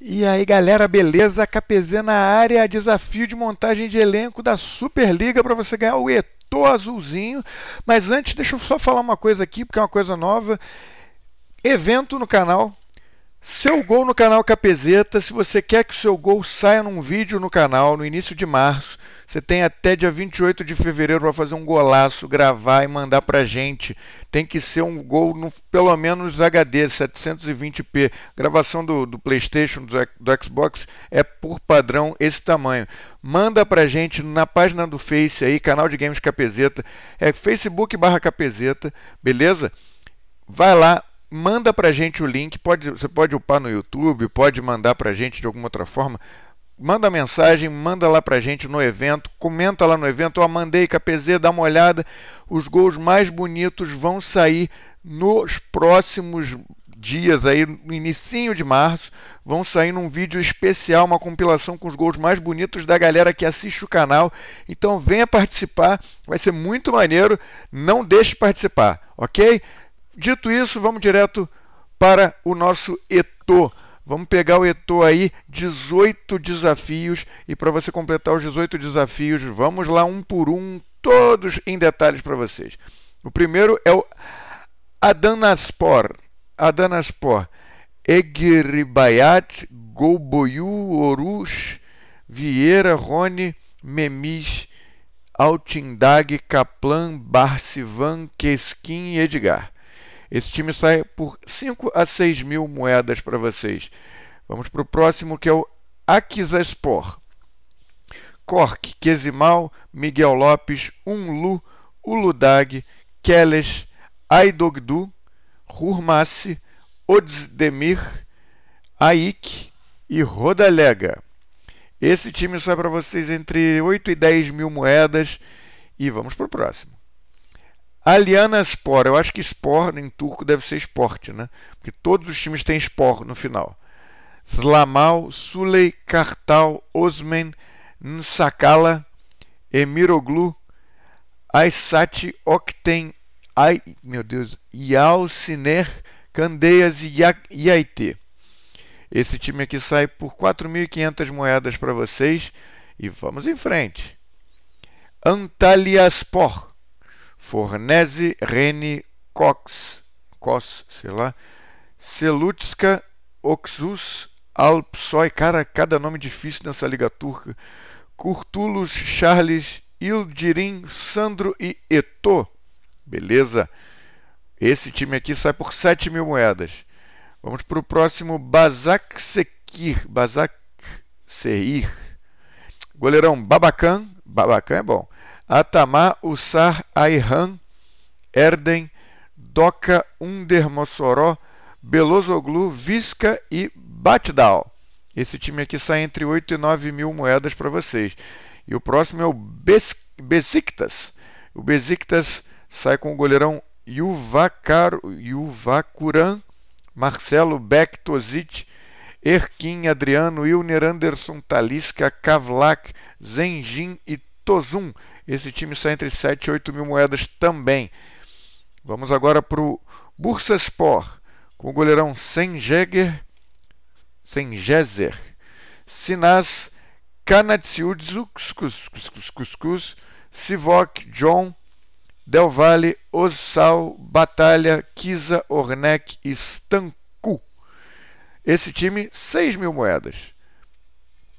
E aí galera, beleza? KPZ na área, desafio de montagem de elenco da Superliga para você ganhar o Etô Azulzinho. Mas antes, deixa eu só falar uma coisa aqui, porque é uma coisa nova. Evento no canal, seu gol no canal KPZ. Se você quer que o seu gol saia num vídeo no canal no início de março, você tem até dia 28 de fevereiro para fazer um golaço, gravar e mandar para gente. Tem que ser um gol no, pelo menos HD 720p. gravação do, do PlayStation, do, do Xbox é por padrão esse tamanho manda para gente na página do Face aí, canal de Games Capezeta, é Facebook barra Capezeta, beleza? Vai lá, manda pra gente o link, pode, você pode upar no YouTube, pode mandar pra gente de alguma outra forma, manda mensagem, manda lá para gente no evento, comenta lá no evento, ó, mandei KPZ, dá uma olhada, os gols mais bonitos vão sair nos próximos dias aí, no inicinho de março, vão sair num vídeo especial, uma compilação com os gols mais bonitos da galera que assiste o canal. Então venha participar, vai ser muito maneiro, não deixe participar, ok? Dito isso, vamos direto para o nosso Etor. Vamos pegar o Eto aí, 18 desafios, e para você completar os 18 desafios, vamos lá um por um, todos em detalhes para vocês. O primeiro é o Adanaspor. Adanaspor. Egribayat, Golboyu, Orush, Vieira, Rony, Memis, Altindag, Kaplan, Barcivan, Keskin e Edgar. Esse time sai por 5 a 6 mil moedas para vocês. Vamos para o próximo que é o Akizaspor. Cork, Kesimal, Miguel Lopes, Unlu, Uludag, Keles, Aidogdu, Rurmasi, Odzdemir, Aik e Rodalega. Esse time sai para vocês entre 8 e 10 mil moedas. E vamos para o próximo. Aliana é Spor, eu acho que Spor em turco deve ser esporte, né? Porque todos os times têm Spor no final. Slamal, Suley, Kartal, Osmen, Nsakala, Emiroglu, Aysati, Okten, Ai, meu Deus, Yalciner, Candeias e Iaitê. Esse time aqui sai por 4.500 moedas para vocês e vamos em frente. Antalyaspor, Fornese, Rene, Cox, Cos, sei lá, Selutska, Oxus, Alpsoi cara, cada nome difícil nessa liga turca, Curtulos, Charles, Ildirim, Sandro e Eto. Beleza? Esse time aqui sai por 7 mil moedas. Vamos para o próximo, Bazak Sekir, Bazak Seir. Goleirão Babacan, Babacan é bom. Atamá Usar Ayran, Erden, Doca Under Mossoró, Belozoglu, Visca e Batdal. Esse time aqui sai entre 8 e 9 mil moedas para vocês. E o próximo é o Bes Besiktas. O Besiktas sai com o goleirão Yuvacar, Yuvacuran, Marcelo Beck, Tozic, Erkin, Adriano, Ilner, Anderson, Talisca, Kavlak, Zenjin e Tozum. Esse time sai entre 7 e 8 mil moedas também. Vamos agora para o Bursaspor, com o goleirão Senjeger, Senjezer, Sinas, Kanatsiudzukus Sivok, John, Del Valle, Ossal, Batalha, Kisa, Ornek e Stanku. Esse time, 6 mil moedas.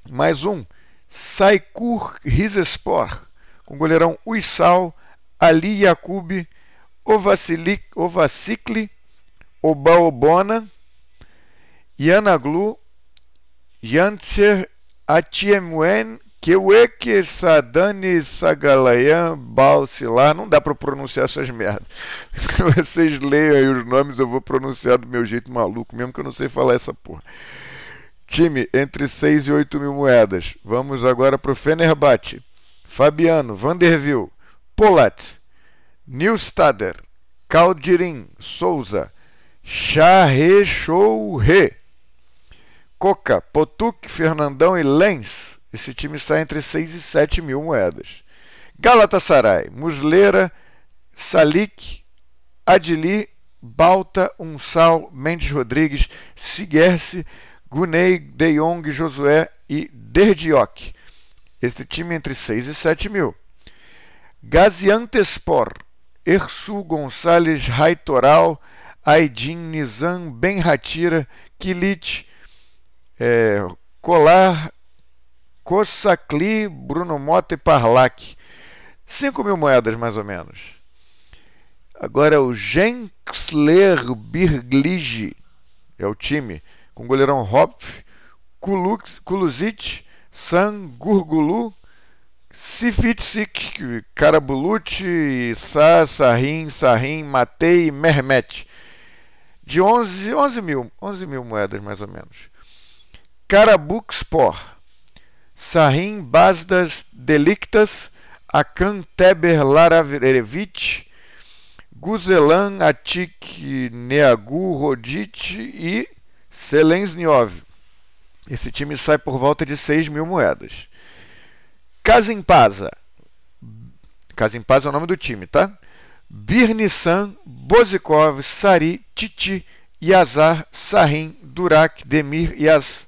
Mais um, Saikur Rizespor, com o goleirão Uissal, Ali Yacoub, Ovacicli, Obaobona, Yanaglu, Yantzer, Atiemuen, Keweke Sadani Sagalayan Balsilar. Não dá para pronunciar essas merdas. Vocês leiam aí os nomes, eu vou pronunciar do meu jeito maluco, mesmo que eu não sei falar essa porra. Time, entre 6 e 8 mil moedas. Vamos agora para o Fenerbahçe. Fabiano, Vanderville, Polat, Nilstader, Caldirim, Souza, Charrechouhe, Coca, Potuk, Fernandão e Lens. Esse time sai entre 6 e 7 mil moedas. Galatasaray, Musleira, Salik, Adili, Balta, Unsal, Mendes Rodrigues, Siguerce, Gunei, De Jong, Josué e Derdioque. Este time entre 6 e 7 mil. Gaziantespor, Ersu Gonçalves Raitoral, Aidin Nizam Ben Ratira, Kilit, é, Colar, Bruno Mota e Parlak. 5 mil moedas, mais ou menos. Agora o Genxler Birgligi é o time, com o goleirão Hopf, Kuluzic, Sangurgulu, Sifitsik, Karabulut, Sa, Sarim, Sarim, Matei, Mermet. De 11, 11 mil, 11 mil moedas, mais ou menos. Karabukspor, Sarim, Basdas, Delictas, Akan, Teber, Laraverevich, Guzelan, Atik, Neagu, Rodit e Selensniov. Esse time sai por volta de 6 mil moedas. Casimpasa. Casimpasa é o nome do time, tá? Birnissan, Bozikov, Sari, Titi, Yazar, Sarin, Durak, Demir, Yaz,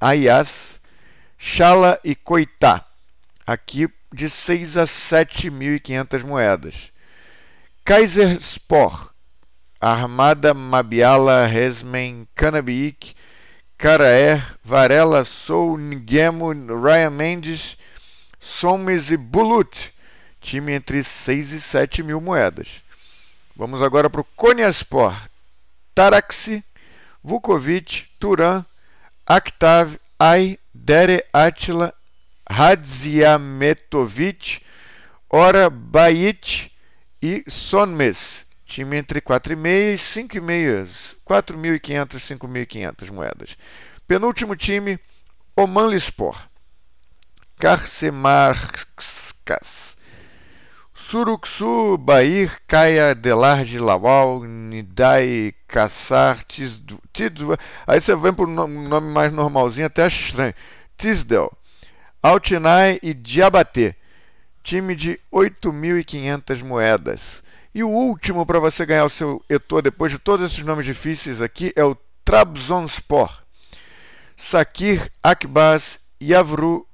Ayaz, Chala e Coitá. Aqui de 6 a 7.500 moedas. Kaiser Sport, Armada Mabiala, Resmen, Canabique, Karaer, é Varela, Sou, Nguemo, Ryan Mendes, Somes e Bulut. Time entre 6 e 7 mil moedas. Vamos agora para o Konyaspor. Taraxi, Vukovic, Turan, Aktav, Ai, Dere Atila, Hadziametovic, Ora Bait e Sonmes. Time entre 4,5 e 5,5, 4.500, 5.500 moedas. Penúltimo time, Oman Lispor. Carcemarcas. Suruksu, Bahir, Caia, de Lawal, Nidai, Kassar, Tidva. Aí você vem para um nome mais normalzinho, até acho estranho. Tisdel, Altinai e Diabaté. Time de 8.500 moedas. E o último para você ganhar o seu Etor depois de todos esses nomes difíceis aqui é o Trabzonspor. Sakir Akbaz Yavru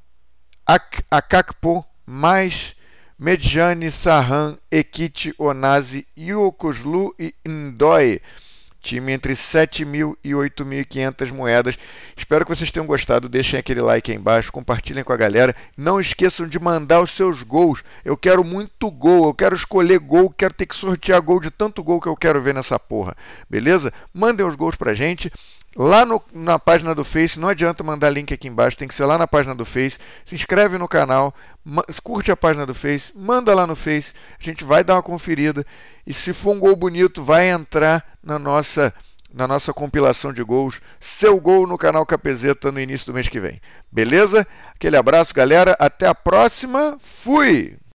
Ak Akakpo mais Medjane Sarhan Ekiti Onazi Yokoslu e Ndoye time entre 7 mil e 8.500 moedas. Espero que vocês tenham gostado. Deixem aquele like aí embaixo, compartilhem com a galera. Não esqueçam de mandar os seus gols. Eu quero muito gol, eu quero escolher gol, quero ter que sortear gol de tanto gol que eu quero ver nessa porra. Beleza? Mandem os gols pra gente. Lá no, na página do Face, não adianta mandar link aqui embaixo, tem que ser lá na página do Face. Se inscreve no canal, curte a página do Face, manda lá no Face, a gente vai dar uma conferida. E se for um gol bonito, vai entrar na nossa, na nossa compilação de gols. Seu gol no canal Capezeta no início do mês que vem. Beleza? Aquele abraço, galera. Até a próxima. Fui!